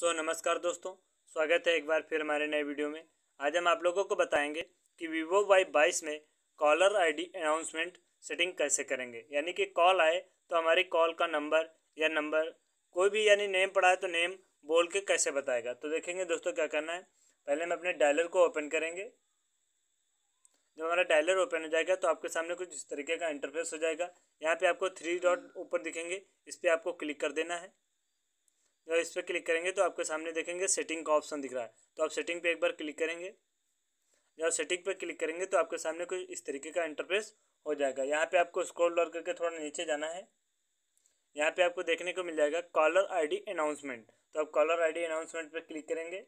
सो so, नमस्कार दोस्तों स्वागत है एक बार फिर हमारे नए वीडियो में आज हम आप लोगों को बताएंगे कि वीवो वाई बाईस में कॉलर आईडी अनाउंसमेंट सेटिंग कैसे करेंगे यानी कि कॉल आए तो हमारी कॉल का नंबर या नंबर कोई भी यानी नेम पड़ा है तो नेम बोल के कैसे बताएगा तो देखेंगे दोस्तों क्या करना है पहले हम अपने डायलर को ओपन करेंगे जब हमारा डायलर ओपन हो जाएगा तो आपके सामने कुछ इस तरीके का इंटरफेस हो जाएगा यहाँ पे आपको थ्री डॉट ऊपर दिखेंगे इस पर आपको क्लिक कर देना है तो इस पर क्लिक करेंगे तो आपके सामने देखेंगे सेटिंग का ऑप्शन दिख रहा है तो आप सेटिंग पे एक बार क्लिक करेंगे जब सेटिंग पे क्लिक करेंगे तो आपके सामने कुछ इस तरीके का इंटरफेस हो जाएगा यहाँ पे आपको स्क्रॉल डाउन करके थोड़ा नीचे जाना है यहाँ पे आपको देखने को मिल जाएगा कॉलर आईडी अनाउंसमेंट तो आप कॉलर आईडी अनाउंसमेंट पर क्लिक करेंगे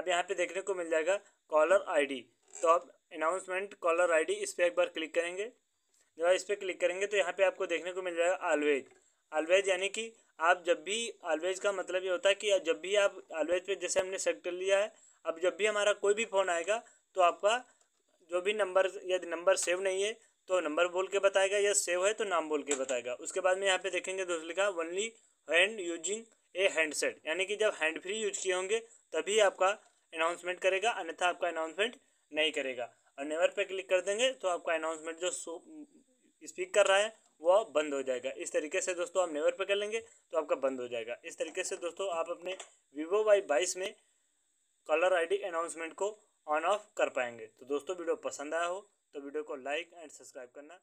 अब यहाँ पे देखने को मिल जाएगा कॉलर आईडी तो आप अनाउंसमेंट कॉलर आईडी इस पर एक बार क्लिक करेंगे जब इस पर क्लिक करेंगे तो यहाँ पे आपको देखने को मिल जाएगा आलवेज आलवेज यानी कि आप जब भी ऑलवेज का मतलब ये होता है कि जब भी आप ऑलवेज पे जैसे हमने सेट कर लिया है अब जब भी हमारा कोई भी फ़ोन आएगा तो आपका जो भी नंबर यदि नंबर सेव नहीं है तो नंबर बोल के बताएगा या सेव है तो नाम बोल के बताएगा उसके बाद में यहाँ पे देखेंगे दोस्तों लिखा only hand using a handset यानी कि जब हैंड फ्री यूज किए होंगे तभी आपका अनाउंसमेंट करेगा अन्यथा आपका अनाउंसमेंट नहीं करेगा और नेवर पे क्लिक कर देंगे तो आपका अनाउंसमेंट जो स्पीक कर रहा है वह बंद हो जाएगा इस तरीके से दोस्तों आप नेवर पे कर लेंगे तो आपका बंद हो जाएगा इस तरीके से दोस्तों आप अपने वीवो वाई बाईस में कलर आईडी अनाउंसमेंट को ऑन ऑफ कर पाएंगे तो दोस्तों वीडियो पसंद आया हो तो वीडियो को लाइक एंड सब्सक्राइब करना